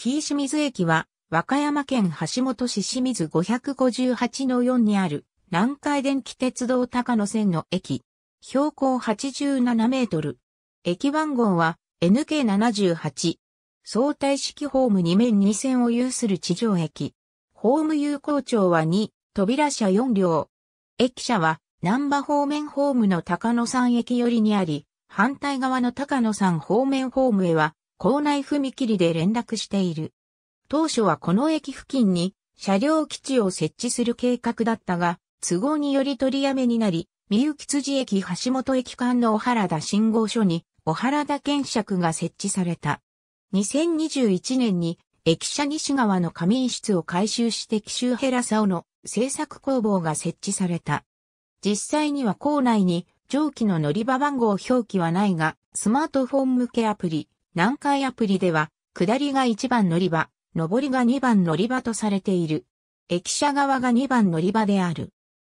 紀伊清水駅は、和歌山県橋本市清水558の4にある、南海電気鉄道高野線の駅。標高87メートル。駅番号は NK78。相対式ホーム2面2線を有する地上駅。ホーム有効庁は2、扉車4両。駅舎は南波方面ホームの高野山駅寄りにあり、反対側の高野山方面ホームへは校内踏切で連絡している。当初はこの駅付近に車両基地を設置する計画だったが、都合により取りやめになり、三幸辻駅橋本駅間の小原田信号所に小原田検尺が設置された。2021年に駅舎西側の仮眠室を改修して奇襲ヘラサオの製作工房が設置された。実際には校内に蒸気の乗り場番号表記はないが、スマートフォン向けアプリ、南海アプリでは、下りが1番乗り場、上りが2番乗り場とされている。駅舎側が2番乗り場である。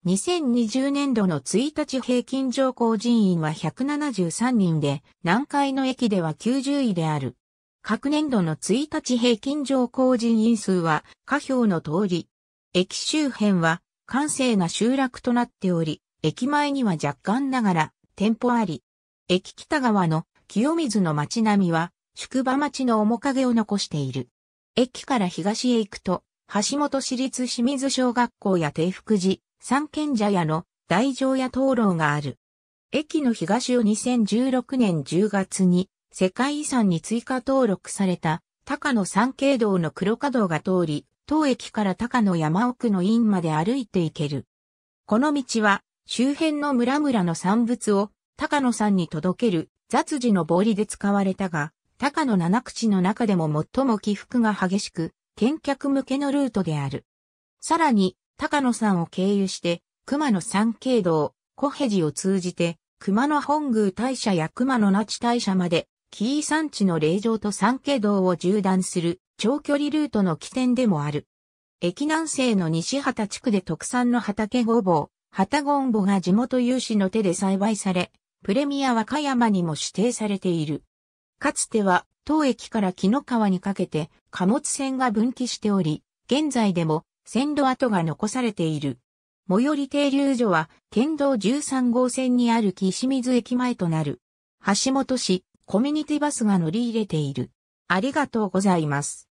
2020年度の1日平均乗降人員は173人で、南海の駅では90位である。各年度の1日平均乗降人員数は、下表の通り。駅周辺は、閑静な集落となっており、駅前には若干ながら、店舗あり。駅北側の清水の町並みは、宿場町の面影を残している。駅から東へ行くと、橋本市立清水小学校や定福寺、三軒茶屋の大乗や灯籠がある。駅の東を2016年10月に世界遺産に追加登録された高野三景道の黒華道が通り、当駅から高野山奥の院まで歩いて行ける。この道は周辺の村々の産物を高野さんに届ける雑事の棒りで使われたが、高野七口の中でも最も起伏が激しく、見客向けのルートである。さらに、高野山を経由して、熊野山景道、小辺寺を通じて、熊野本宮大社や熊野那智大社まで、紀伊山地の霊場と山景道を縦断する長距離ルートの起点でもある。駅南西の西畑地区で特産の畑ごぼう、畑ごんぼが地元有志の手で栽培され、プレミア和歌山にも指定されている。かつては、当駅から木の川にかけて貨物船が分岐しており、現在でも線路跡が残されている。最寄り停留所は県道13号線にある岸水駅前となる。橋本市コミュニティバスが乗り入れている。ありがとうございます。